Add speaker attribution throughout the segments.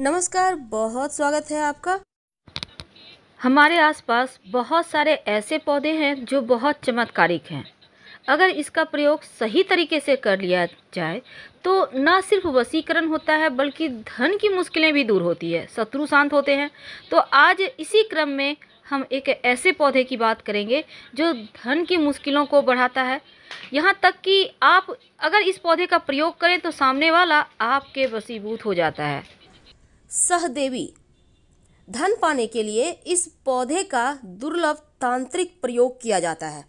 Speaker 1: नमस्कार बहुत स्वागत है आपका हमारे आसपास बहुत सारे ऐसे पौधे हैं जो बहुत चमत्कारिक हैं अगर इसका प्रयोग सही तरीके से कर लिया जाए तो न सिर्फ वसीकरण होता है बल्कि धन की मुश्किलें भी दूर होती है शत्रु शांत होते हैं तो आज इसी क्रम में हम एक ऐसे पौधे की बात करेंगे जो धन की मुश्किलों को बढ़ाता है यहाँ तक कि आप अगर इस पौधे का प्रयोग करें तो सामने वाला आपके वसीभूत हो जाता है सहदेवी धन पाने के लिए इस पौधे का दुर्लभ तांत्रिक प्रयोग किया जाता है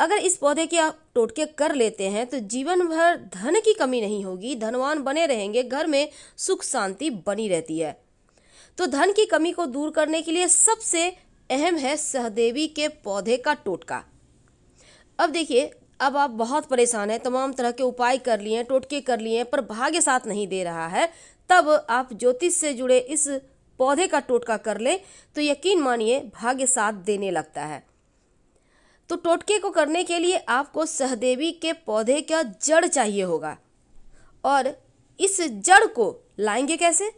Speaker 1: अगर इस पौधे के आप टोटके कर लेते हैं तो जीवन भर धन की कमी नहीं होगी धनवान बने रहेंगे घर में सुख शांति बनी रहती है तो धन की कमी को दूर करने के लिए सबसे अहम है सहदेवी के पौधे का टोटका अब देखिए अब आप बहुत परेशान हैं तमाम तरह के उपाय कर लिए टोटके कर लिए पर भाग्य साथ नहीं दे रहा है तब आप ज्योतिष से जुड़े इस पौधे का टोटका कर ले तो यकीन मानिए भाग्य साथ देने लगता है तो टोटके को करने के लिए आपको सहदेवी के पौधे का जड़ चाहिए होगा और इस जड़ को लाएंगे कैसे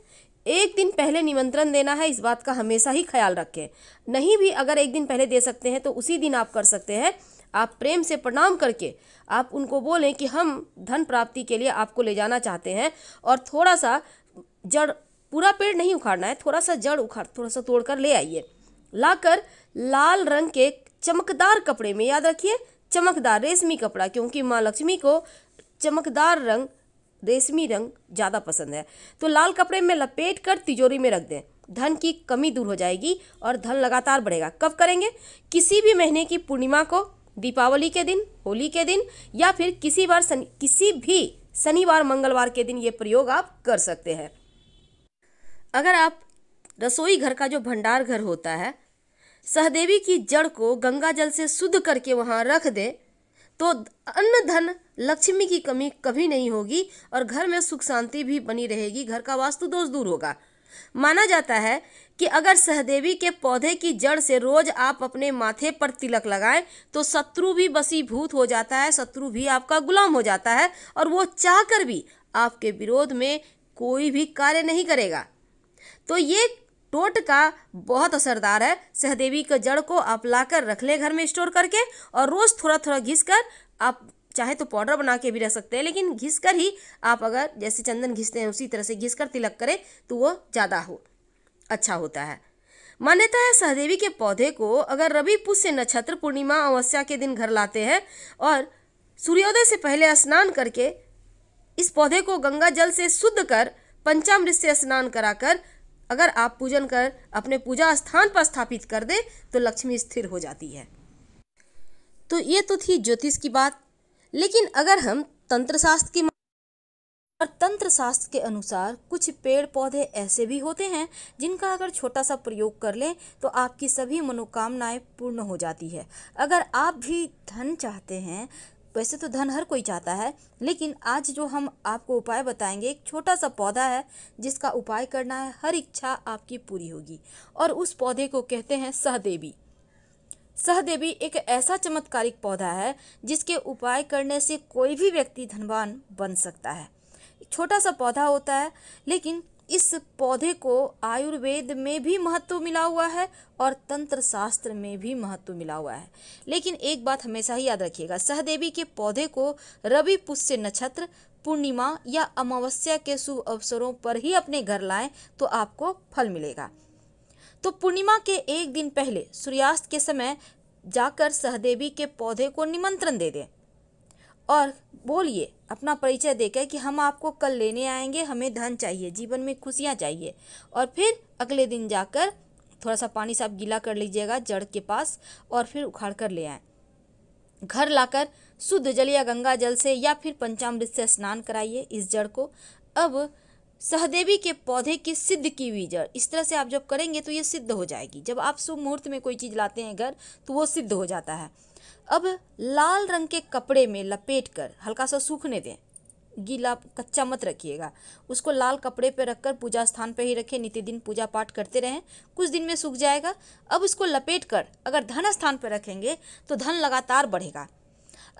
Speaker 1: एक दिन पहले निमंत्रण देना है इस बात का हमेशा ही ख्याल रखें नहीं भी अगर एक दिन पहले दे सकते हैं तो उसी दिन आप कर सकते हैं आप प्रेम से प्रणाम करके आप उनको बोलें कि हम धन प्राप्ति के लिए आपको ले जाना चाहते हैं और थोड़ा सा जड़ पूरा पेड़ नहीं उखाड़ना है थोड़ा सा जड़ उखाड़ थोड़ा सा तोड़कर ले आइए लाकर लाल रंग के चमकदार कपड़े में याद रखिए चमकदार रेशमी कपड़ा क्योंकि माँ लक्ष्मी को चमकदार रंग रेशमी रंग ज़्यादा पसंद है तो लाल कपड़े में लपेट कर तिजोरी में रख दें धन की कमी दूर हो जाएगी और धन लगातार बढ़ेगा कब करेंगे किसी भी महीने की पूर्णिमा को दीपावली के दिन होली के दिन या फिर किसी बार सन, किसी भी शनिवार मंगलवार के दिन ये प्रयोग आप कर सकते हैं अगर आप रसोई घर का जो भंडार घर होता है सहदेवी की जड़ को गंगा जल से शुद्ध करके वहाँ रख दें तो अन्न धन लक्ष्मी की कमी कभी नहीं होगी और घर में सुख शांति भी बनी रहेगी घर का वास्तु दोष दूर होगा माना जाता है कि अगर सहदेवी के पौधे की जड़ से रोज आप अपने माथे पर तिलक लगाएं तो शत्रु भी बसीभूत हो जाता है शत्रु भी आपका गुलाम हो जाता है और वो चाहकर भी आपके विरोध में कोई भी कार्य नहीं करेगा तो ये टोट का बहुत असरदार है सहदेवी के जड़ को आप लाकर रख ले घर में स्टोर करके और रोज़ थोड़ा थोड़ा घिस कर आप चाहे तो पाउडर बना के भी रख सकते हैं लेकिन घिस कर ही आप अगर जैसे चंदन घिसते हैं उसी तरह से घिस कर तिलक करें तो वो ज़्यादा हो अच्छा होता है मान्यता है सहदेवी के पौधे को अगर रवि पुष्य नक्षत्र पूर्णिमा अमावस्या के दिन घर लाते हैं और सूर्योदय से पहले स्नान करके इस पौधे को गंगा जल से शुद्ध कर पंचामृत से स्नान कराकर अगर आप पूजन कर अपने पूजा स्थान पर स्थापित कर दें तो लक्ष्मी स्थिर हो जाती है तो ये तो थी ज्योतिष की बात लेकिन अगर हम तंत्र शास्त्र की और तंत्र शास्त्र के अनुसार कुछ पेड़ पौधे ऐसे भी होते हैं जिनका अगर छोटा सा प्रयोग कर लें तो आपकी सभी मनोकामनाएं पूर्ण हो जाती है अगर आप भी धन चाहते हैं वैसे तो धन हर कोई चाहता है लेकिन आज जो हम आपको उपाय बताएंगे एक छोटा सा पौधा है जिसका उपाय करना है हर इच्छा आपकी पूरी होगी और उस पौधे को कहते हैं सहदेवी सहदेवी एक ऐसा चमत्कारिक पौधा है जिसके उपाय करने से कोई भी व्यक्ति धनवान बन सकता है छोटा सा पौधा होता है लेकिन इस पौधे को आयुर्वेद में भी महत्व मिला हुआ है और तंत्र शास्त्र में भी महत्व मिला हुआ है लेकिन एक बात हमेशा ही याद रखिएगा सहदेवी के पौधे को रवि पुष्य नक्षत्र पूर्णिमा या अमावस्या के शुभ अवसरों पर ही अपने घर लाएं तो आपको फल मिलेगा तो पूर्णिमा के एक दिन पहले सूर्यास्त के समय जाकर सहदेवी के पौधे को निमंत्रण दे दें और बोलिए अपना परिचय देकर कि हम आपको कल लेने आएंगे हमें धन चाहिए जीवन में खुशियाँ चाहिए और फिर अगले दिन जाकर थोड़ा सा पानी से आप गीला कर लीजिएगा जड़ के पास और फिर उखाड़ कर ले आए घर लाकर शुद्ध जल या गंगा जल से या फिर पंचामृत से स्नान कराइए इस जड़ को अब सहदेवी के पौधे की सिद्ध की हुई जड़ इस तरह से आप जब करेंगे तो ये सिद्ध हो जाएगी जब आप शुभ मुहूर्त में कोई चीज़ लाते हैं घर तो वो सिद्ध हो जाता है अब लाल रंग के कपड़े में लपेट कर हल्का सा सूखने दें गीला कच्चा मत रखिएगा उसको लाल कपड़े पर रखकर पूजा स्थान पर ही रखें नित्य पूजा पाठ करते रहें कुछ दिन में सूख जाएगा अब उसको लपेट कर अगर धन स्थान पर रखेंगे तो धन लगातार बढ़ेगा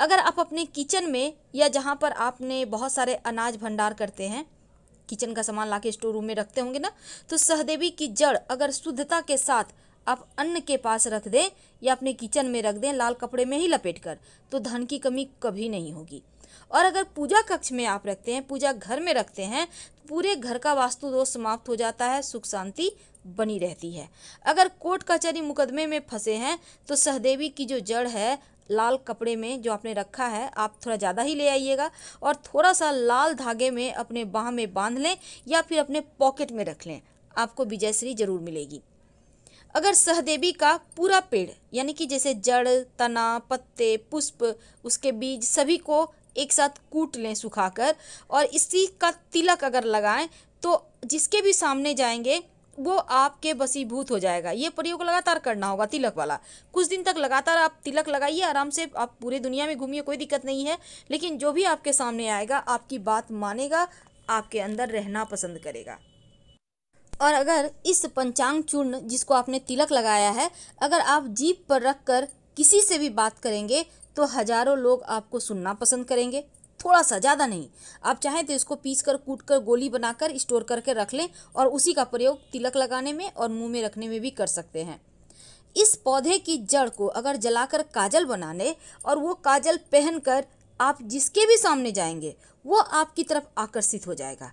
Speaker 1: अगर आप अपने किचन में या जहाँ पर आपने बहुत सारे अनाज भंडार करते हैं किचन का सामान ला के स्टोर रूम में रखते होंगे ना तो सहदेवी की जड़ अगर शुद्धता के साथ आप अन्न के पास रख दें या अपने किचन में रख दें लाल कपड़े में ही लपेट कर तो धन की कमी कभी नहीं होगी और अगर पूजा कक्ष में आप रखते हैं पूजा घर में रखते हैं तो पूरे घर का वास्तु दोष समाप्त हो जाता है सुख शांति बनी रहती है अगर कोर्ट कचहरी मुकदमे में फंसे हैं तो सहदेवी की जो जड़ है लाल कपड़े में जो आपने रखा है आप थोड़ा ज़्यादा ही ले आइएगा और थोड़ा सा लाल धागे में अपने बाह में बांध लें या फिर अपने पॉकेट में रख लें आपको विजयश्री जरूर मिलेगी अगर सहदेवी का पूरा पेड़ यानी कि जैसे जड़ तना पत्ते पुष्प उसके बीज सभी को एक साथ कूट लें सुखाकर और इसी का तिलक अगर लगाएं तो जिसके भी सामने जाएंगे वो आपके बसीभूत हो जाएगा ये प्रयोग लगातार करना होगा तिलक वाला कुछ दिन तक लगातार आप तिलक लगाइए आराम से आप पूरे दुनिया में घूमिए कोई दिक्कत नहीं है लेकिन जो भी आपके सामने आएगा आपकी बात मानेगा आपके अंदर रहना पसंद करेगा और अगर इस पंचांग चूर्ण जिसको आपने तिलक लगाया है अगर आप जीप पर रख कर किसी से भी बात करेंगे तो हजारों लोग आपको सुनना पसंद करेंगे थोड़ा सा ज़्यादा नहीं आप चाहें तो इसको पीस कर कूट कर गोली बनाकर स्टोर करके रख लें और उसी का प्रयोग तिलक लगाने में और मुंह में रखने में भी कर सकते हैं इस पौधे की जड़ को अगर जलाकर काजल बना लें और वो काजल पहनकर आप जिसके भी सामने जाएंगे वो आपकी तरफ आकर्षित हो जाएगा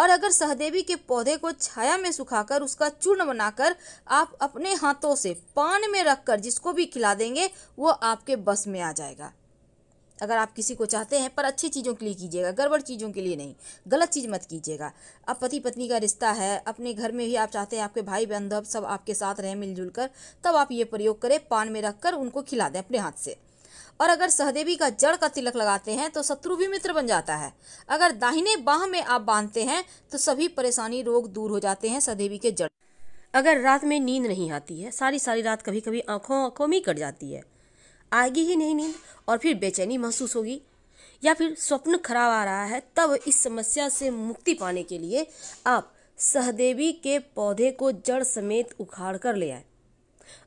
Speaker 1: और अगर सहदेवी के पौधे को छाया में सुखाकर उसका चूर्ण बनाकर आप अपने हाथों से पान में रखकर जिसको भी खिला देंगे वो आपके बस में आ जाएगा अगर आप किसी को चाहते हैं पर अच्छी चीज़ों के लिए कीजिएगा गड़बड़ चीज़ों के लिए नहीं गलत चीज़ मत कीजिएगा अब पति पत्नी का रिश्ता है अपने घर में भी आप चाहते हैं आपके भाई बंधव सब आपके साथ रहें मिलजुल कर तब आप ये प्रयोग करें पान में रख कर उनको खिला दें अपने हाथ से और अगर सहदेवी का जड़ का तिलक लगाते हैं तो शत्रु भी मित्र बन जाता है अगर दाहिने बाह में आप बांधते हैं तो सभी परेशानी रोग दूर हो जाते हैं सहदेवी के जड़ अगर रात में नींद नहीं आती है सारी सारी रात कभी कभी आँखों आँखों में कट जाती है आएगी ही नहीं नींद और फिर बेचैनी महसूस होगी या फिर स्वप्न खराब आ रहा है तब इस समस्या से मुक्ति पाने के लिए आप सहदेवी के पौधे को जड़ समेत उखाड़ कर ले आए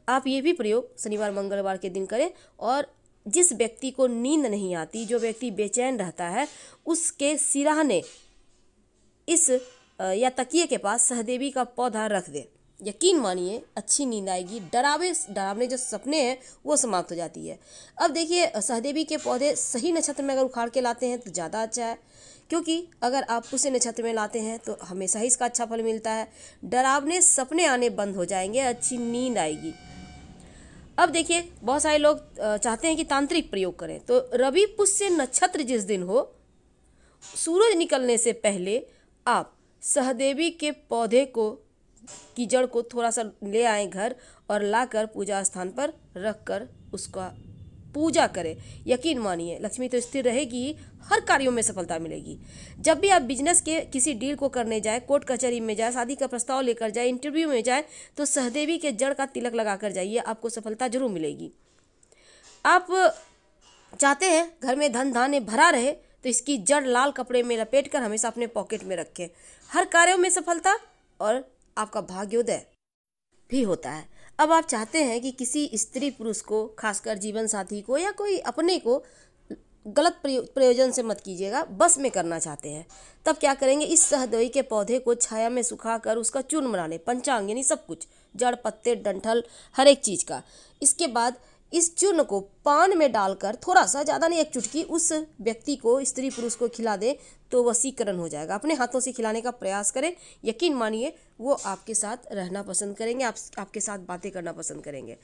Speaker 1: आप ये भी प्रयोग शनिवार मंगलवार के दिन करें और जिस व्यक्ति को नींद नहीं आती जो व्यक्ति बेचैन रहता है उसके सिराहने इस या तकिए के पास सहदेवी का पौधा रख दे यकीन मानिए अच्छी नींद आएगी डरावे डरावने जो सपने हैं वो समाप्त हो जाती है अब देखिए सहदेवी के पौधे सही नक्षत्र में अगर उखाड़ के लाते हैं तो ज़्यादा अच्छा है क्योंकि अगर आप उसे नक्षत्र में लाते हैं तो हमेशा ही इसका अच्छा फल मिलता है डरावने सपने आने बंद हो जाएंगे अच्छी नींद आएगी अब देखिए बहुत सारे लोग चाहते हैं कि तांत्रिक प्रयोग करें तो रवि पुष्य नक्षत्र जिस दिन हो सूरज निकलने से पहले आप सहदेवी के पौधे को की जड़ को थोड़ा सा ले आए घर और लाकर पूजा स्थान पर रख कर उसका पूजा करें यकीन मानिए लक्ष्मी तो स्थिर रहेगी हर कार्यों में सफलता मिलेगी जब भी आप बिजनेस के किसी डील को करने जाए कोर्ट कचहरी में जाए शादी का प्रस्ताव लेकर जाए इंटरव्यू में जाए तो सहदेवी के जड़ का तिलक लगा कर जाइए आपको सफलता जरूर मिलेगी आप चाहते हैं घर में धन धान्य भरा रहे तो इसकी जड़ लाल कपड़े में लपेट कर हमेशा अपने पॉकेट में रखें हर कार्यों में सफलता और आपका भाग्योदय भी होता है अब आप चाहते हैं कि किसी स्त्री पुरुष को खासकर जीवन साथी को या कोई अपने को गलत प्रयोजन से मत कीजिएगा बस में करना चाहते हैं तब क्या करेंगे इस सहदोई के पौधे को छाया में सुखा कर उसका चूर्ण बना लें पंचांग यानी सब कुछ जड़ पत्ते डंठल हर एक चीज़ का इसके बाद इस चूर्ण को पान में डालकर थोड़ा सा ज़्यादा नहीं एक चुटकी उस व्यक्ति को स्त्री पुरुष को खिला दें तो वसीकरण हो जाएगा अपने हाथों से खिलाने का प्रयास करें यकीन मानिए वो आपके साथ रहना पसंद करेंगे आप आपके साथ बातें करना पसंद करेंगे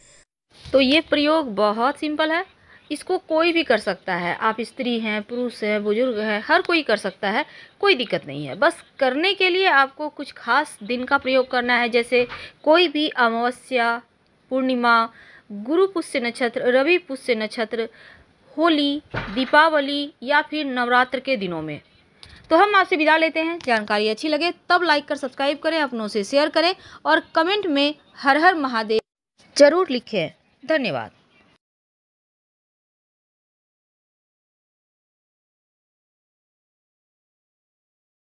Speaker 1: तो ये प्रयोग बहुत सिंपल है इसको कोई भी कर सकता है आप स्त्री हैं पुरुष हैं बुजुर्ग हैं हर कोई कर सकता है कोई दिक्कत नहीं है बस करने के लिए आपको कुछ खास दिन का प्रयोग करना है जैसे कोई भी अमावस्या पूर्णिमा गुरु पुष्य नक्षत्र रवि पुष्य नक्षत्र होली दीपावली या फिर नवरात्र के दिनों में तो हम आपसे विदा लेते हैं जानकारी अच्छी लगे तब लाइक कर सब्सक्राइब करें अपनों से शेयर करें और कमेंट में हर हर महादेव जरूर लिखें धन्यवाद